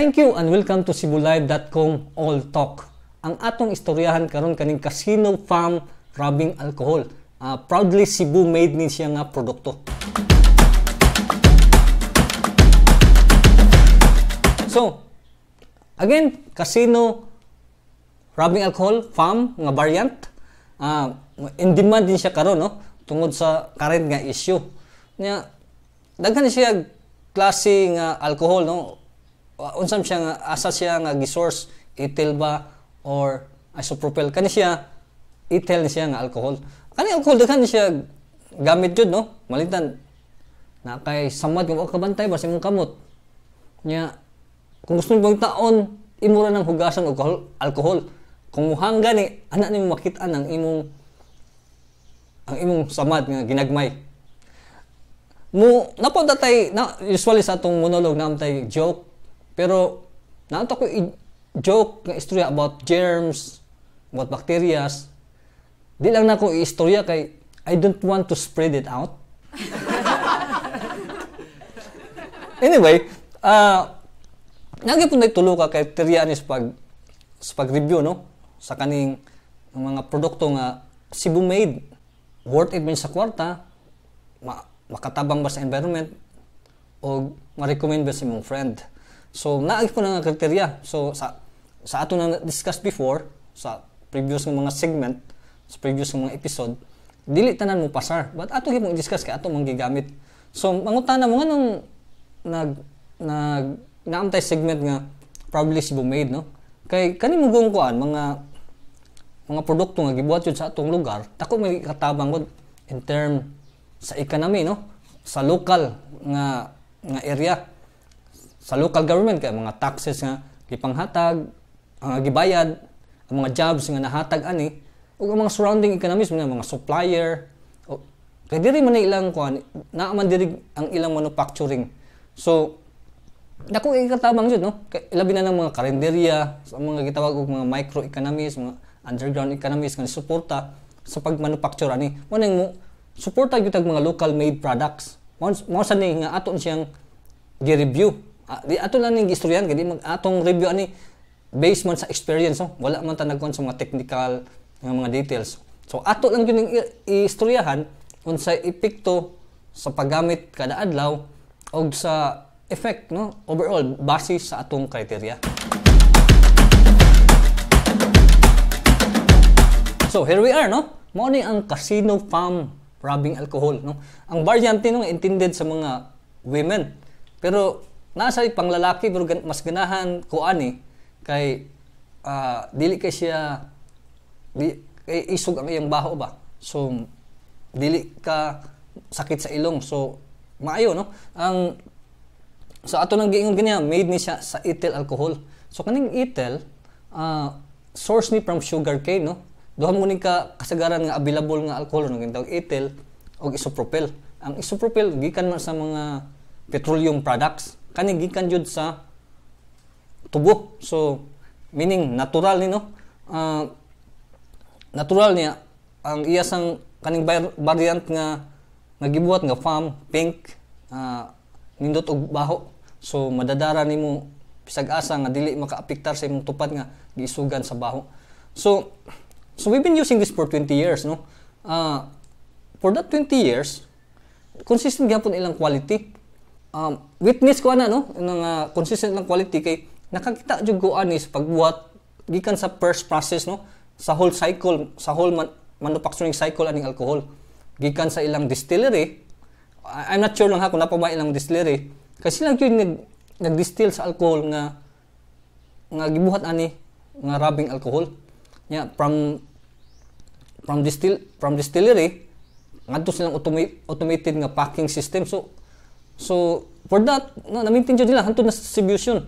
Thank you and welcome to sibulive.com All Talk. Ang atong istoryahan karon kaning casino farm rubbing alcohol. Uh, proudly Cebu made ni siya nga produkto. So, again, casino rubbing alcohol farm nga variant. Uh, in demand din siya karon no tungod sa current nga issue. Nya daghan siya klase nga alcohol no Uh, unsam siya nga asa siya nga gisource ethyl ba or isopropyl kani siya ethyl siya nga alcohol kani alcohol daghan siya gamit jud no malitan na kay samad nga kabantay ba sa imong kamot nya kung gusto mo taon imura ng hugasan alcohol, alcohol kung muhangga ni ana nimo makita ang imong ang imong samad nga ginagmay mo napunta tay na, usually sa atong monolog na tay joke pero, naanto ko joke nga istorya about germs, about bacteria. Di lang na ko istorya kay I don't want to spread it out. anyway, uh, ah, nagipon na tulo ka kay Terianis pag sa pag-review no sa kaning mga produkto nga Cebu made worth it man sa kwarta ma makatabang ba sa environment o ma-recommend ba sa imong friend So naagi po na nga kriteriya. So sa sa ato na discuss before sa previous ng mga segment, sa previous ng mga episode, dili tanan mo pasar. But ato gyud i-discuss kay ato mong gigamit. So mangutana mo nganong nag nag naamtay segment nga probably si made no. Kay kani mo gong kuan mga mga produkto nga gibuhat yun sa atong lugar, tako may katabang god in term sa economy no, sa local nga nga area sa local government kay mga taxes nga gipanghatag nga gibayad ang mga jobs nga nahatag ani ug ang mga surrounding economies mga, mga supplier o, kay diri man ilang kuan na man diri ang ilang manufacturing so dako ikatabang jud no kay labi na ng mga karinderya sa mga gitawag og mga microeconomies mga underground economies nga suporta sa pagmanufacture ani mo mo suporta gyud mga local made products mo sa ni nga aton siyang gi-review uh, di ato lang ning istoryahan kay mag atong review ani based man sa experience no? Oh. wala man ta nagkon sa mga technical nga mga details so ato lang gyud ning istoryahan unsay epekto sa paggamit kada adlaw og sa effect no overall base sa atong criteria So here we are no. Mao ni ang casino farm rubbing alcohol no. Ang variant no intended sa mga women. Pero nasa panglalaki pero mas ganahan ko ani kay uh, dili kay siya di, kay isog ang iyang baho ba so dili ka sakit sa ilong so maayo no ang sa so, ato nang giingon ganiya made ni siya sa ethyl alcohol so kaning ethyl uh, ah, source ni from sugar cane no duha mo ni ka kasagaran nga available nga alcohol nga gintawag ethyl og isopropyl ang isopropyl gikan man sa mga petroleum products kaning gikan jud sa tubo so meaning natural ni no uh, natural niya ang iya sang kaning variant nga nga gibuhat nga farm pink uh, nindot og baho so madadara nimo bisag asa nga dili makaapektar sa imong tupad nga giisugan sa baho so so we've been using this for 20 years no uh, for that 20 years consistent gyapon ilang quality um, witness ko na no ng uh, consistent ng quality kay nakakita jud ko ani sa pagbuhat gikan sa first process no sa whole cycle sa whole man- manufacturing cycle aning alcohol gikan sa ilang distillery I'm not sure lang ha kung napa ba ilang distillery kasi lang yun nag nagdistill sa alcohol nga nga gibuhat ani nga rabing alcohol nya yeah, from from distill from distillery ngadto silang automate, automated nga packing system so so For that, na, namintin jud nila hantud na distribution.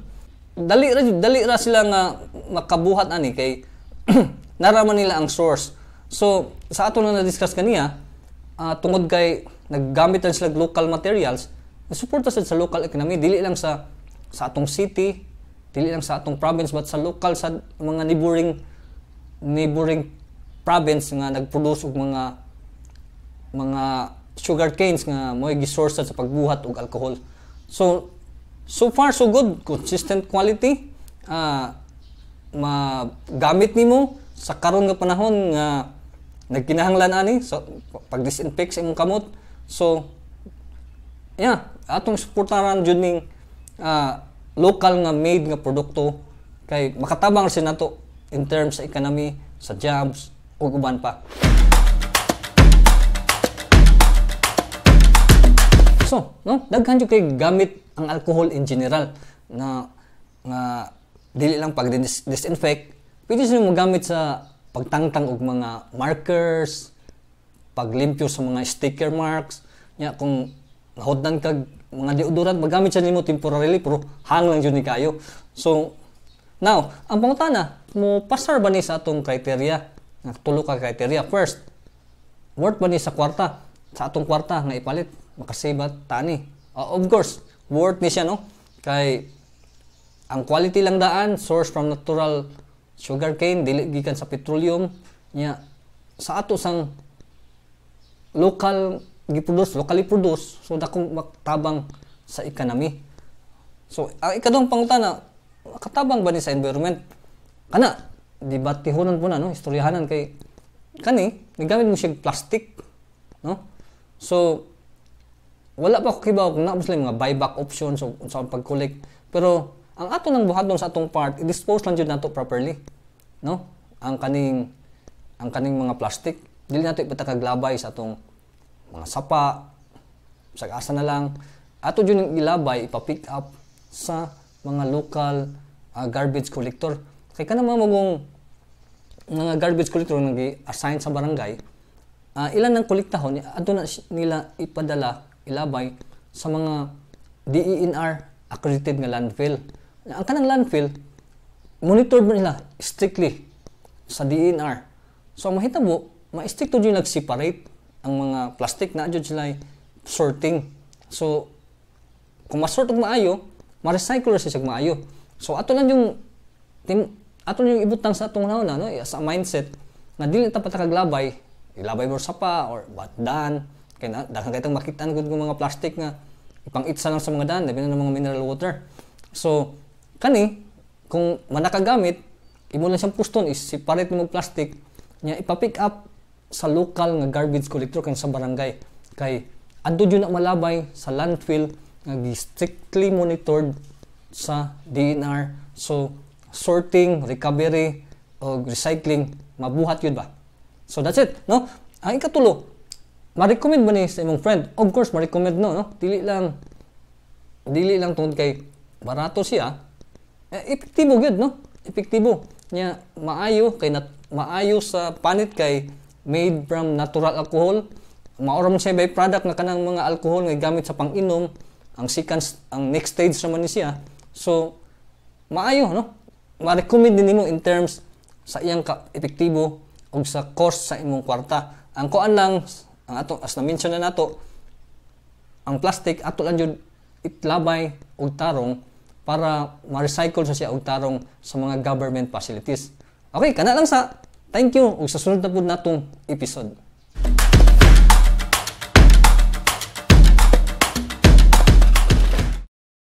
Dali ra dali ra sila nga makabuhat ani kay naraman nila ang source. So, sa ato na na-discuss kaniya, uh, tungod kay naggamit lang sila local materials, suporta sa sa local economy, dili lang sa sa atong city, dili lang sa atong province, but sa local, sa mga neighboring neighboring province nga nagproduce og mga mga sugar canes nga mo'y gisource sa pagbuhat og alcohol. So, so far so good, consistent quality. Uh, ah, magamit nimo sa karon nga panahon nga nagkinahanglan ani so pag disinfect sa imong kamot. So yeah, atong suportahan jud ning uh, local nga made nga produkto kay makatabang sinato in terms sa economy, sa jobs ug uban pa. kaso, no? Daghan jud kay gamit ang alcohol in general na nga dili lang pag disinfect, pwede sila magamit sa pagtangtang og mga markers, paglimpyo sa mga sticker marks, nya kung nahudnan kag mga deodorant magamit sa nimo temporarily pero hang lang jud ni kayo. So now, ang pangutana, mo pasar ba ni sa atong criteria? Nagtulo ka criteria first. Worth ba ni sa kwarta? Sa atong kwarta nga ipalit? makasave tani. Uh, of course, worth ni siya, no? Kay, ang quality lang daan, source from natural sugarcane dili gikan sa petroleum, nya sa ato sang local giproduce, locally produce, so dakong tabang sa economy. So, ang ikadong pangutana, katabang ba ni sa environment? Kana, debatihonan po na, no? Istoryahanan kay, kani, nagamit mo siya plastic, no? So, wala pa ko kibaw kung na sila mga buyback options o sa pag-collect pero ang ato nang buhaton sa atong part i-dispose lang jud nato properly no ang kaning ang kaning mga plastic dili nato ipatakaglabay sa atong mga sapa sa asa na lang ato jud ang ilabay ipa-pick up sa mga local uh, garbage collector kay kana mga magong mga garbage collector nang gi-assign sa barangay uh, ilan ang kolektahon adto na nila ipadala ilabay sa mga DENR accredited nga landfill. Ang kanang landfill, monitored mo nila strictly sa DENR. So, mahita mo, ma-strict to nag-separate ang mga plastic na dyan sila sorting. So, kung ma masort og maayo, ma-recycle siya og maayo. So, ato lang yung tim, ato lang yung ibutang sa atong nauna, no? sa mindset, na dili ta pataglabay, ilabay mo sa pa, or batdan, kaya na, dahil kayo makitaan kung mga plastic nga ipangitsa lang sa mga daan, labi na ng mga mineral water. So, kani, kung manakagamit, imo lang siyang puston is separate mo plastic niya ipapick up sa local nga garbage collector kan sa barangay kay adto jud na malabay sa landfill nga strictly monitored sa DNR so sorting recovery o recycling mabuhat yun ba so that's it no ang ikatulo ma-recommend ba ni sa imong friend? Of course, ma-recommend no, no? Dili lang, dili lang tungod kay barato siya. Eh, epektibo gyud no? Epektibo. Nya maayo kay nat, maayo sa panit kay made from natural alcohol. Maoram siya by product na kanang mga alcohol nga gamit sa pang-inom. Ang second, ang next stage sa ni siya. So, maayo, no? Ma-recommend din nimo in terms sa iyang ka epektibo o sa cost sa imong kwarta. Ang kuan lang ang ato as na mention na nato ang plastic ato lang jud itlabay og tarong para ma-recycle sa siya og tarong sa mga government facilities. Okay, kana lang sa thank you ug sa sunod na pud natong episode.